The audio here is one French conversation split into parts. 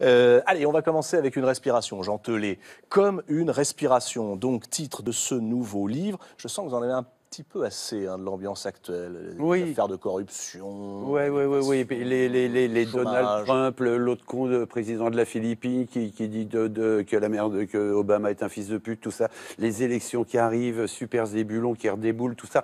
Euh, allez, on va commencer avec une respiration, Jean Comme une respiration, donc titre de ce nouveau livre. Je sens que vous en avez un petit peu assez hein, de l'ambiance actuelle. Oui. Les affaires de corruption. Oui, oui, oui. oui. Les, Donald Trump, l'autre con de président de la Philippine qui, dit que la merde, que Obama est un fils de pute, tout ça. Les élections qui arrivent, super zébulon qui redéboule, tout ça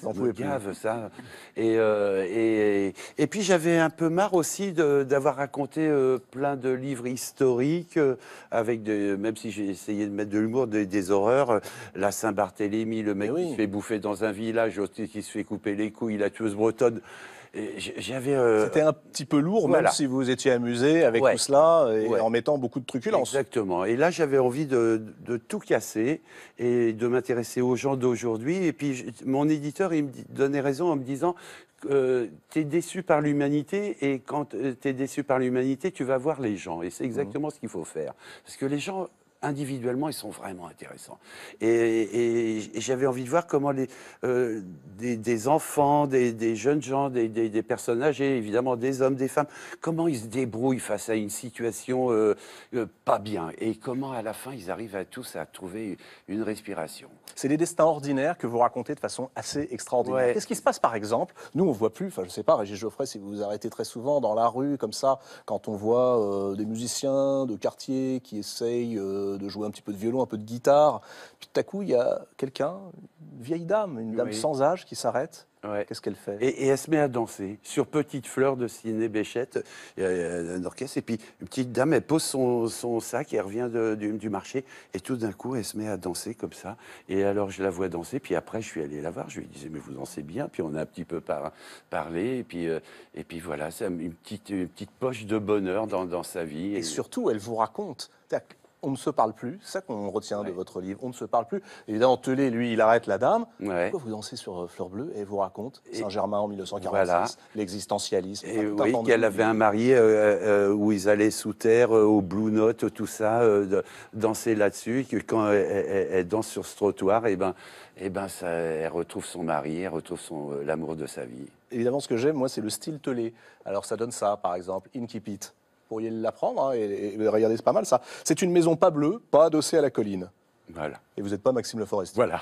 ça ça. Euh, et, et, puis j'avais un peu marre aussi d'avoir raconté euh, plein de livres historiques, euh, avec même si j'ai essayé de mettre de l'humour, des, horreurs. la Saint-Barthélemy, le mec qui se fait bouffer dans un village, qui se fait couper les couilles, la tueuse bretonne. J'avais. Euh, C'était un petit peu lourd, même si vous étiez amusé avec tout cela et en mettant beaucoup de truculence. Exactement. Et là, j'avais envie de, tout casser et de m'intéresser aux gens d'aujourd'hui. Et puis, mon éditeur, il me donnait raison en me disant. que euh, tu es déçu par l'humanité et quand euh, tu es déçu par l'humanité, tu vas voir les gens. Et c'est mmh. exactement ce qu'il faut faire. Parce que les gens individuellement, ils sont vraiment intéressants. Et, j'avais envie de voir comment les, euh, des, enfants, des, jeunes gens, des, des personnes âgées, évidemment des hommes, des femmes, comment ils se débrouillent face à une situation euh, euh, pas bien et comment à la fin ils arrivent à tous à trouver une respiration. C'est des destins ordinaires que vous racontez de façon assez extraordinaire. Qu'est-ce qui se passe par exemple Nous on voit plus, enfin je sais pas, Régis Geoffrey, si vous vous arrêtez très souvent dans la rue comme ça, quand on voit des musiciens de quartier qui essayent euh, de, jouer un petit peu de violon, un peu de guitare. Puis tout à coup, il y a quelqu'un, une vieille dame, une dame sans âge qui s'arrête. Qu'est-ce qu'elle fait et, elle se met à danser sur Petite Fleur de Ciné Béchette, euh, euh, un orchestre. Et puis, une petite dame, elle pose son, son sac, elle revient du, marché. Et tout d'un coup, elle se met à danser comme ça. Et alors, je la vois danser. Puis après, je suis allé la voir. Je lui disais, mais vous dansez bien. Puis on a un petit peu parlé. Et puis, et puis voilà, c'est une petite, petite poche de bonheur dans, dans sa vie. et surtout, elle vous raconte on ne se parle plus, c'est ça qu'on retient de votre livre, on ne se parle plus. Évidemment, Telé, lui, il arrête la dame. Pourquoi vous dansez sur euh, Fleur Bleue et vous raconte Saint-Germain en 1946, l'existentialisme qu'elle avait un mari euh, euh, où ils allaient sous terre, au Blue Note, tout ça, danser là-dessus, que quand elle, danse sur ce trottoir, et eh ben, et eh ben ça, elle retrouve son mari, elle retrouve l'amour de sa vie. Évidemment, ce que j'aime, moi, c'est le style Telé. Alors ça donne ça, par exemple, Inkipit pourriez l'apprendre, hein, et, et regardez, c'est pas mal ça. C'est une maison pas bleue, pas adossée à la colline. Et vous n'êtes pas Maxime Leforest. Voilà.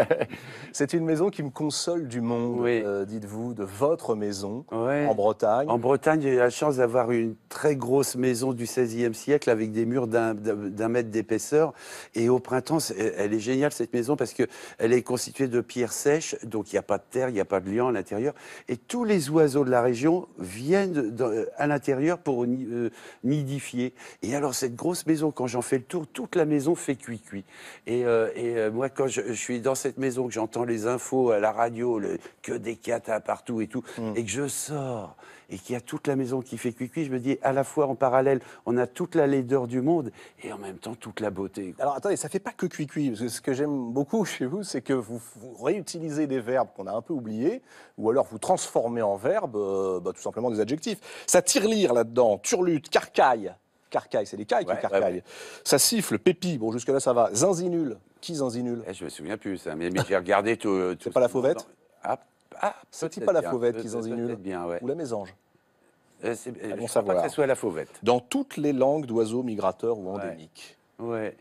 c'est une maison qui me console du monde, euh, dites-vous, de votre maison en Bretagne. En Bretagne, j'ai la chance d'avoir une très grosse maison du XVIe siècle avec des murs d'un mètre d'épaisseur. Et au printemps, elle est géniale cette maison parce qu'elle est constituée de pierres sèches, donc il n'y a pas de terre, il n'y a pas de liant à l'intérieur. Et tous les oiseaux de la région viennent à l'intérieur pour euh, nidifier. Et alors cette grosse maison, quand j'en fais le tour, toute la maison fait cuit-cuit. Et, euh, euh, moi, quand je, suis dans cette maison, que j'entends les infos à la radio, le, que des catas partout et tout, mm. et que je sors et qu'il y a toute la maison qui fait cuicui, je me dis à la fois en parallèle, on a toute la laideur du monde et en même temps toute la beauté. Alors attendez, ça fait pas que cuicui, parce que ce que j'aime beaucoup chez vous, c'est que vous, réutilisez des verbes qu'on a un peu oubliés, ou alors vous transformez en verbes euh, bah, tout simplement des adjectifs. Ça tire-lire là-dedans, turlute, carcaille, Carcaille, c'est des cailles qui carcaillent. Ça siffle, Pépi, bon jusque-là ça va. Zinzinule, qui Zinzinule eh, Je me souviens plus ça, mais, j'ai regardé tout. c'est pas la fauvette Ah, ah cest pas la fauvette qui Zinzinule Ou la mésange euh, C'est ah, euh, sait Je pas que ce soit la fauvette. Dans toutes les langues d'oiseaux migrateurs ou endémiques. Ouais.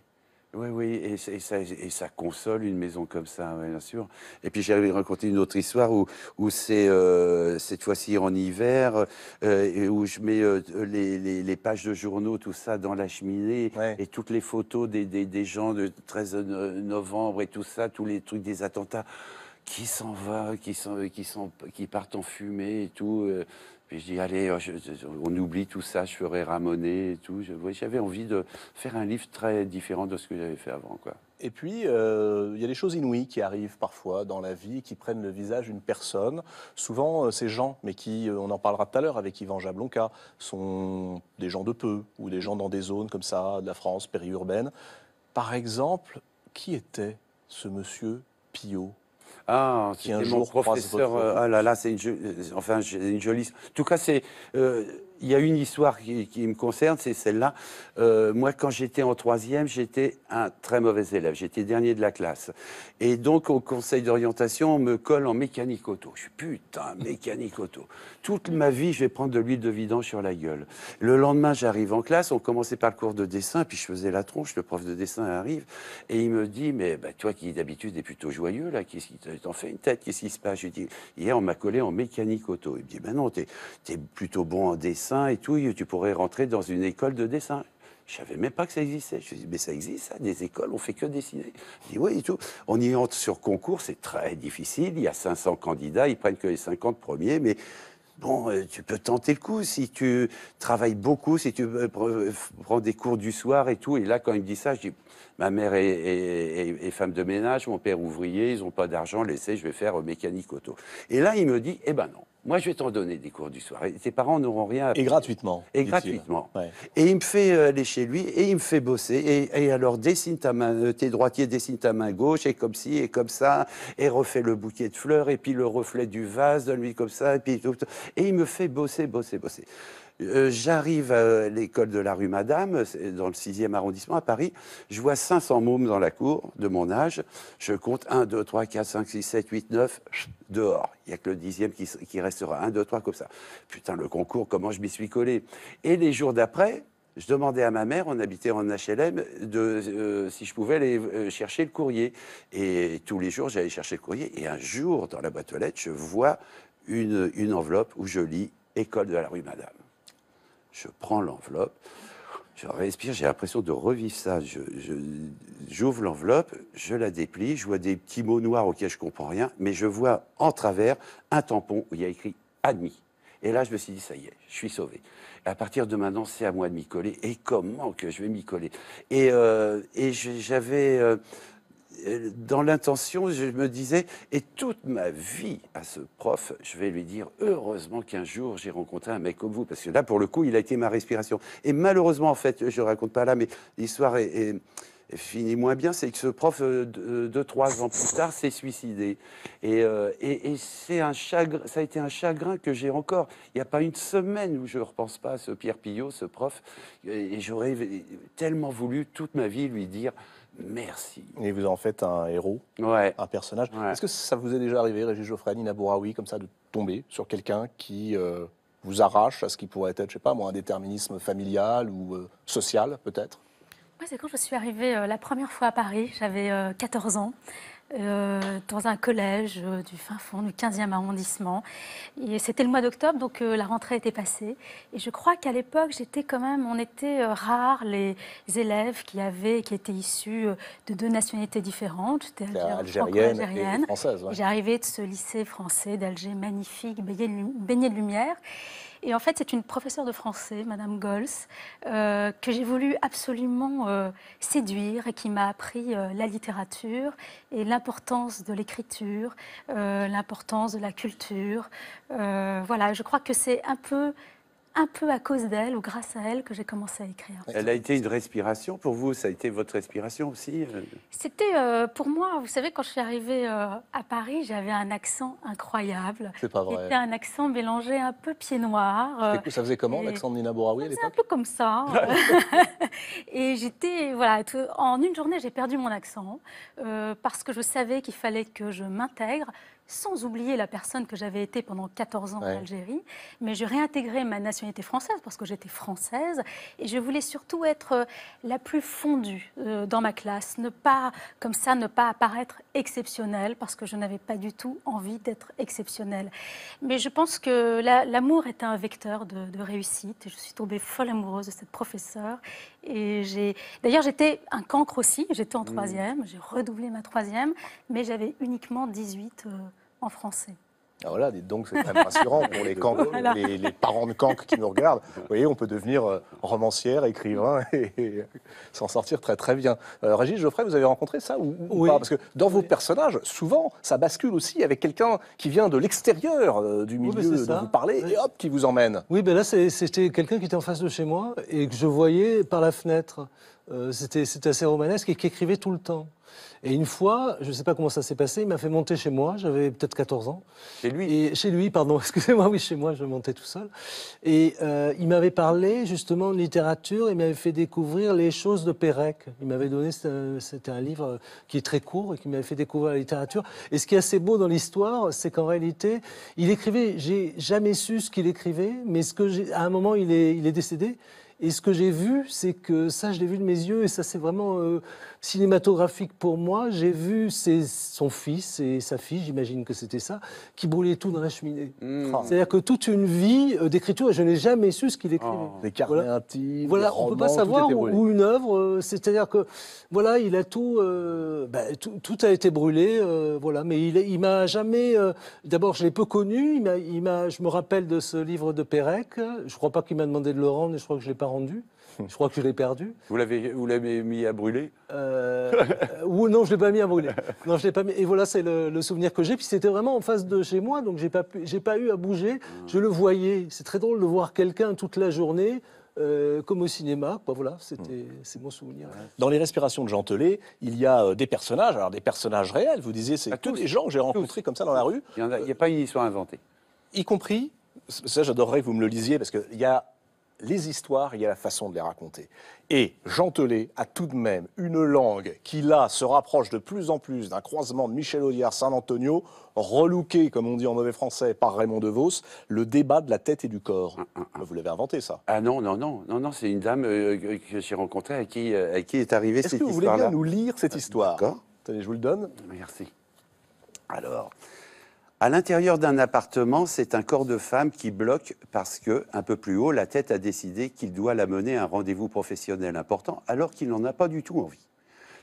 Oui, oui, et, ça, console une maison comme ça, bien sûr. Et puis j'ai raconté une autre histoire où, c'est euh, cette fois-ci en hiver, euh, où je mets euh, les, pages de journaux, tout ça, dans la cheminée, et toutes les photos des, gens de 13 novembre et tout ça, tous les trucs des attentats qui s'en vont, qui, qui, qui partent en fumée et tout je dis, allez, euh, on oublie tout ça, je ferai ramoner et tout. J'avais envie de faire un livre très différent de ce que j'avais fait avant. Quoi. Et puis, euh, il y a des choses inouïes qui arrivent parfois dans la vie, qui prennent le visage d'une personne. Souvent, euh, ces gens, mais qui, on en parlera tout à l'heure avec Yvan Jablonka, sont des gens de peu, ou des gens dans des zones comme ça, de la France périurbaine. Par exemple, qui était ce monsieur Pio ah, est mon professeur. Euh, ah là là, c'est une, euh, enfin, une jolie. En tout cas, c'est. Euh, il y a une histoire qui, me concerne, c'est celle-là. Euh, moi, quand j'étais en troisième, j'étais un très mauvais élève. J'étais dernier de la classe. Et donc, au conseil d'orientation, on me colle en mécanique auto. Je suis putain, mécanique auto. Toute ma vie, je vais prendre de l'huile de vidange sur la gueule. Le lendemain, j'arrive en classe. On commençait par le cours de dessin, puis je faisais la tronche. Le prof de dessin arrive et il me dit Mais bah, toi qui d'habitude es plutôt joyeux, là, qu'est-ce qui t'en fait une tête Qu'est-ce qui se passe Je lui dis Hier, on m'a collé en mécanique auto. Il me dit Ben non, t'es plutôt bon en dessin et tout, tu pourrais rentrer dans une école de dessin. Je savais même pas que ça existait. Je me mais ça existe, ça, des écoles, on fait que dessiner. Je oui, et tout. On y entre sur concours, c'est très difficile. Il y a 500 candidats, ils prennent que les 50 premiers, mais bon, euh, tu peux tenter le coup si tu travailles beaucoup, si tu euh, prends des cours du soir et tout. Et là, quand il me dit ça, je dis, ma mère est, femme de ménage, mon père ouvrier, ils n'ont pas d'argent, laissez, je vais faire euh, mécanique auto. Et là, il me dit, eh ben non. Moi, je vais t'en donner des cours du soir. Et tes parents n'auront rien. À... Et gratuitement. Et gratuitement. Et il me fait euh, aller chez lui et il me fait bosser. Et, alors, dessine ta main, euh, t'es droitiers, dessine ta main gauche, et comme ci, et comme ça, et refait le bouquet de fleurs, et puis le reflet du vase, de lui comme ça, et puis tout. Et il me fait bosser, bosser, bosser. Euh, j'arrive à l'école de la rue Madame, dans le 6e arrondissement à Paris. Je vois 500 mômes dans la cour de mon âge. Je compte 1, 2, 3, 4, 5, 6, 7, 8, 9 dehors. Il n'y a que le dixième qui, qui restera. 1, 2, 3 comme ça. Putain, le concours, comment je m'y suis collé. Et les jours d'après, je demandais à ma mère, on habitait en HLM, de, euh, si je pouvais aller euh, chercher le courrier. Et tous les jours, j'allais chercher le courrier. Et un jour, dans la boîte aux lettres, je vois une enveloppe où je lis École de la rue Madame je prends l'enveloppe, je respire, j'ai l'impression de revivre ça. j'ouvre l'enveloppe, je la déplie, je vois des petits mots noirs auxquels je comprends rien, mais je vois en travers un tampon où il y a écrit admis. Et là, je me suis dit, ça y est, je suis sauvé. À partir de maintenant, c'est à moi de m'y coller. Et comment que je vais m'y coller Et, euh, et j'avais euh, euh, dans l'intention, je me disais, et toute ma vie à ce prof, je vais lui dire, heureusement qu'un jour j'ai rencontré un mec comme vous, parce que là, pour le coup, il a été ma respiration. Et malheureusement, en fait, je raconte pas là, mais l'histoire est, finie moins bien, c'est que ce prof, euh, euh, deux, trois ans plus tard, s'est suicidé. Et, c'est un chagrin, ça a été un chagrin que j'ai encore. Il n'y a pas une semaine où je ne repense pas à ce Pierre Pillot, ce prof, et j'aurais tellement voulu toute ma vie lui dire, Merci. Et vous en faites un héros, un personnage. Est-ce que ça vous est déjà arrivé, Régis Geoffrey, Nina Bouraoui, comme ça, de tomber sur quelqu'un qui euh, vous arrache à ce qui pourrait être, je sais pas moi, un déterminisme familial ou euh, social, peut-être Oui, c'est quand je suis arrivée euh, la première fois à Paris, j'avais 14 ans. Euh, dans un collège euh, du fin fond du 15e arrondissement. Et c'était le mois d'octobre, donc euh, la rentrée était passée. Et je crois qu'à l'époque, j'étais quand même, on était rare rares les élèves qui avaient, qui étaient issus de deux nationalités différentes. J'étais algérienne, et française. J'arrivais de ce lycée français d'Alger magnifique, baigné de lumière. Et en fait, c'est une professeure de français, Madame Gols, euh, que j'ai voulu absolument euh, séduire et qui m'a appris euh, la littérature et l'importance de l'écriture, l'importance de la culture. voilà, je crois que c'est un peu un peu à cause d'elle ou grâce à elle que j'ai commencé à écrire. Elle a été une respiration pour vous Ça a été votre respiration aussi euh C'était euh, pour moi, vous savez, quand je suis arrivée euh, à Paris, j'avais un accent incroyable. C'est pas vrai. C'était un accent mélangé un peu pied noir. ça faisait comment l'accent de Nina Bouraoui à l'époque Un peu comme ça. Hein. et j'étais, voilà, en une journée, j'ai perdu mon accent parce que je savais qu'il fallait que je m'intègre sans oublier la personne que j'avais été pendant 14 ans en Algérie, mais je réintégrais ma nationalité française parce que j'étais française et je voulais surtout être euh, la plus fondue euh, dans ma classe, ne pas comme ça ne pas apparaître exceptionnelle parce que je n'avais pas du tout envie d'être exceptionnelle. Mais je pense que l'amour est un vecteur de, réussite je suis tombée folle amoureuse de cette professeure et j'ai d'ailleurs j'étais un cancre aussi, j'étais en mmh. troisième, j'ai redoublé ma troisième, mais j'avais uniquement 18 en français. Ah, voilà, donc, c'est quand même rassurant pour les, les, parents de Kank qui nous regardent. Vous voyez, on peut devenir euh, romancière, écrivain et, s'en sortir très très bien. Euh, Régis Geoffrey, vous avez rencontré ça ou, oui. pas Parce que dans vos personnages, souvent, ça bascule aussi avec quelqu'un qui vient de l'extérieur euh, du milieu dont vous parlez et hop, qui vous emmène. Oui, ben là, c'était quelqu'un qui était en face de chez moi et que je voyais par la fenêtre. Euh, c'était assez romanesque et qui écrivait tout le temps. Et une fois, je ne sais pas comment ça s'est passé, il m'a fait monter chez moi, j'avais peut-être 14 ans. Chez lui et Chez lui, pardon, excusez-moi, oui, chez moi, je montais tout seul. Et euh, il m'avait parlé justement de littérature, il m'avait fait découvrir les choses de Pérec. Il m'avait donné, c'était un livre qui est très court et qui m'avait fait découvrir la littérature. Et ce qui est assez beau dans l'histoire, c'est qu'en réalité, il écrivait, j'ai jamais su ce qu'il écrivait, mais ce que à un moment, il est décédé. Et ce que j'ai vu, c'est que ça, je l'ai vu de mes yeux, et ça, c'est vraiment euh, cinématographique pour moi. J'ai vu son fils et sa fille, j'imagine que c'était ça, qui brûlaient tout dans la cheminée. Hmm. Oh. C'est-à-dire que toute une vie euh, d'écriture, je n'ai jamais su ce qu'il oh. écrivait. des carnets voilà. intimes. on ne peut pas savoir où une œuvre. Euh, c'est-à-dire que, voilà, il a tout. Ben, tout, a été brûlé, voilà, mais il, il m'a jamais. D'abord, je l'ai peu connu. Il m'a, je me rappelle de ce livre de Pérec. Je ne crois pas qu'il m'a demandé de le rendre, et je crois que je ne l'ai pas rendu. Je crois que je l'ai perdu. Vous l'avez, vous l'avez mis à brûler euh, ou, Non, je ne l'ai pas mis à brûler. Non, je l'ai pas mis, et voilà, c'est le, souvenir que j'ai. Puis c'était vraiment en face de chez moi, donc je n'ai pas, j'ai pas eu à bouger. Je le voyais. C'est très drôle de voir quelqu'un toute la journée. Euh, comme au cinéma, voilà, c'était, c'est mon souvenir. Dans les respirations de Jean Telet, il y a euh, des personnages, alors des personnages réels, vous disiez, c'est tous les gens que j'ai rencontrés comme ça dans la rue. Il n'y a, a, pas une histoire inventée. Y compris, ça j'adorerais que vous me le lisiez, parce qu'il y a les histoires, il y a la façon de les raconter. Et Jean a tout de même une langue qui, là, se rapproche de plus en plus d'un croisement de Michel Audiard-Saint Antonio, relouqué, comme on dit en mauvais français, par Raymond DeVos, le débat de la tête et du corps. Mm, mm, mm. Vous l'avez inventé, ça Ah non, non, non, non, non c'est une dame euh, que j'ai rencontrée à qui, euh, est arrivée -ce cette histoire Est-ce que vous voulez bien nous lire cette euh, histoire D'accord. Attendez, je vous le donne. Merci. Alors, à l'intérieur d'un appartement, c'est un corps de femme qui bloque parce que, un peu plus haut, la tête a décidé qu'il doit la mener à un rendez-vous professionnel important alors qu'il n'en a pas du tout envie.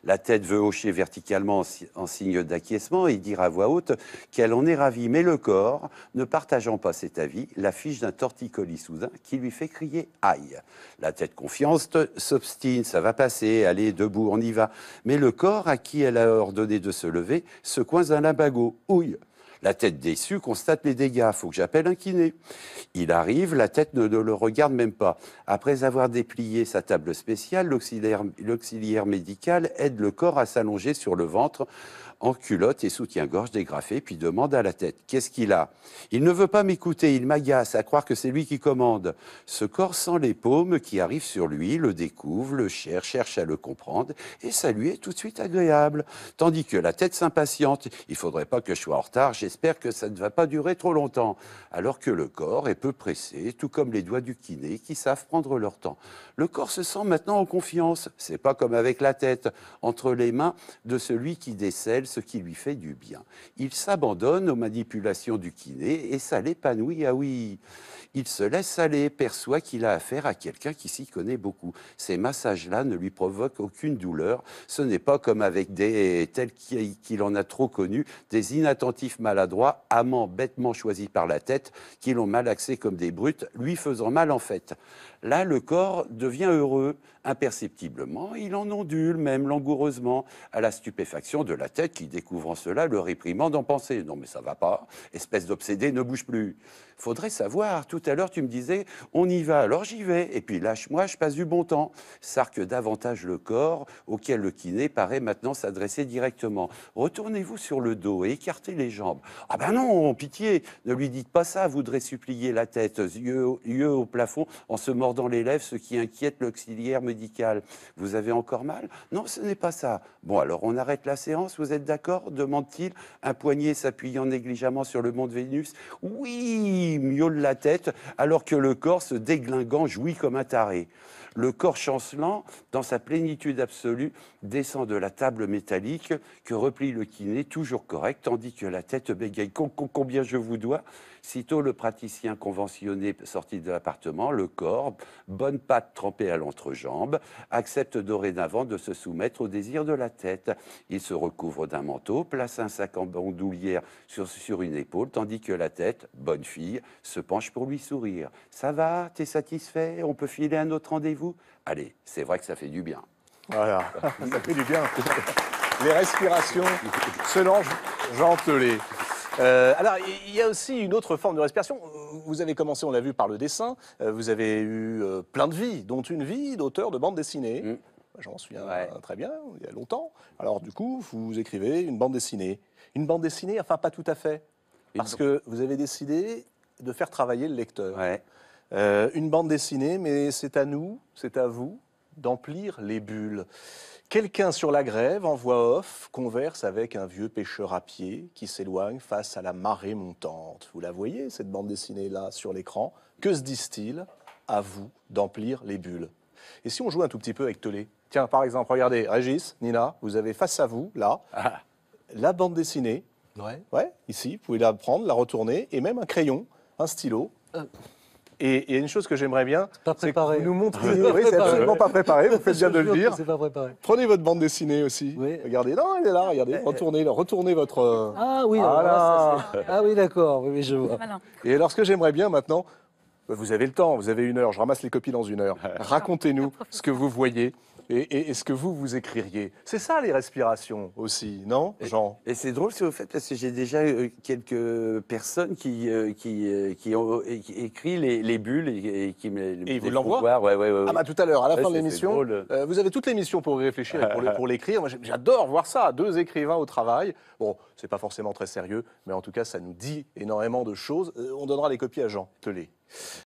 La tête veut hocher verticalement en signe d'acquiescement et dire à voix haute qu'elle en est ravie, mais le corps, ne partageant pas cet avis, l'affiche d'un torticolis soudain qui lui fait crier aïe. La tête confiante, s'obstine, ça va passer, allez, debout, on y va. Mais le corps, à qui elle a ordonné de se lever, se coince un labago, ouille. La tête déçue constate les dégâts. Faut que j'appelle un kiné. Il arrive, la tête ne, ne, le regarde même pas. Après avoir déplié sa table spéciale, l'auxiliaire médical aide le corps à s'allonger sur le ventre en culotte et soutien-gorge dégrafé, puis demande à la tête Qu'est-ce qu'il a Il ne veut pas m'écouter, il m'agace à croire que c'est lui qui commande. Ce corps sans les paumes qui arrive sur lui le découvre, le cherche, cherche à le comprendre, et ça lui est tout de suite agréable. Tandis que la tête s'impatiente Il faudrait pas que je sois en retard, j'espère que ça ne va pas durer trop longtemps. Alors que le corps est peu pressé, tout comme les doigts du kiné qui savent prendre leur temps. Le corps se sent maintenant en confiance, c'est pas comme avec la tête, entre les mains de celui qui décèle ce qui lui fait du bien. Il s'abandonne aux manipulations du kiné et ça l'épanouit. Ah oui, il se laisse aller, perçoit qu'il a affaire à quelqu'un qui s'y connaît beaucoup. Ces massages-là ne lui provoquent aucune douleur. Ce n'est pas comme avec des tels qu'il en a trop connu, des inattentifs maladroits, amants bêtement choisis par la tête, qui l'ont malaxé comme des brutes, lui faisant mal en fait. Là, le corps devient heureux, imperceptiblement, il en ondule même langoureusement à la stupéfaction de la tête qui découvrant cela, le réprimant d'en penser. Non, mais ça va pas, espèce d'obsédé, ne bouge plus. Faudrait savoir, tout à l'heure, tu me disais, on y va, alors j'y vais, et puis lâche-moi, je passe du bon temps. Sarc davantage le corps, auquel le kiné paraît maintenant s'adresser directement. Retournez-vous sur le dos et écartez les jambes. Ah ben non, pitié, ne lui dites pas ça, voudrait supplier la tête, yeux, yeux au plafond, en se mordant les lèvres, ce qui inquiète l'auxiliaire médical. Vous avez encore mal Non, ce n'est pas ça. Bon, alors on arrête la séance, vous êtes d'accord demande-t-il, un poignet s'appuyant négligemment sur le mont de Vénus. Oui miaule la tête, alors que le corps se déglinguant, jouit comme un taré. Le corps chancelant, dans sa plénitude absolue, descend de la table métallique que replie le kiné, toujours correct, tandis que la tête bégaye. Combien je vous dois Sitôt le praticien conventionné sorti de l'appartement, le corps, bonne patte trempée à l'entrejambe, accepte dorénavant de se soumettre au désir de la tête. Il se recouvre d'un manteau, place un sac en bandoulière sur, sur une épaule, tandis que la tête, bonne fille, se penche pour lui sourire. Ça va T'es satisfait On peut filer un autre rendez-vous Allez, c'est vrai que ça fait du bien. Voilà, ça fait du bien. Les respirations, lancent. Telet. Euh, alors, il y a aussi une autre forme de respiration. Vous avez commencé, on l'a vu, par le dessin. Euh, vous avez eu euh, plein de vies, dont une vie d'auteur de bande dessinée. Mm. J'en souviens très bien, il y a longtemps. Alors, du coup, vous écrivez une bande dessinée. Une bande dessinée, enfin, pas tout à fait. Parce que vous avez décidé de faire travailler le lecteur. une bande dessinée, mais c'est à nous, c'est à vous, d'emplir les bulles. Quelqu'un sur la grève, en voix off, converse avec un vieux pêcheur à pied qui s'éloigne face à la marée montante. Vous la voyez, cette bande dessinée-là, sur l'écran. Que se disent-ils À vous d'emplir les bulles. Et si on joue un tout petit peu avec Tolé Tiens, par exemple, regardez, Régis, Nina, vous avez face à vous, là, ah. la bande dessinée. Ouais. Ouais, ici, vous pouvez la prendre, la retourner, et même un crayon, un stylo. Euh, et il y a une chose que j'aimerais bien, c'est vous nous montrer, oui, c'est absolument pas préparé. Vous faites bien de le dire. Prenez votre bande dessinée aussi. Regardez, non, elle est là. Regardez, euh, retournez, euh, retournez votre. Euh, ah, ah oui, d'accord. Oui, je vois. Et alors, ce que j'aimerais bien maintenant, vous avez le temps, vous avez une heure. Je ramasse les copies dans une heure. Racontez-nous ce que vous voyez et, est ce que vous, vous écririez. C'est ça les respirations aussi, non, Jean Et, c'est drôle ce vous faites parce que j'ai déjà euh, quelques personnes qui, euh, qui, euh, qui, ont écrit les, bulles et, qui me les Et vous l'envoient ouais, ouais, ouais, Ah bah tout à l'heure, à la fin de l'émission, vous avez toute l'émission pour y réfléchir et pour l'écrire. Moi j'adore voir ça, deux écrivains au travail. Bon, c'est pas forcément très sérieux, mais en tout cas ça nous dit énormément de choses. On donnera les copies à Jean Telé.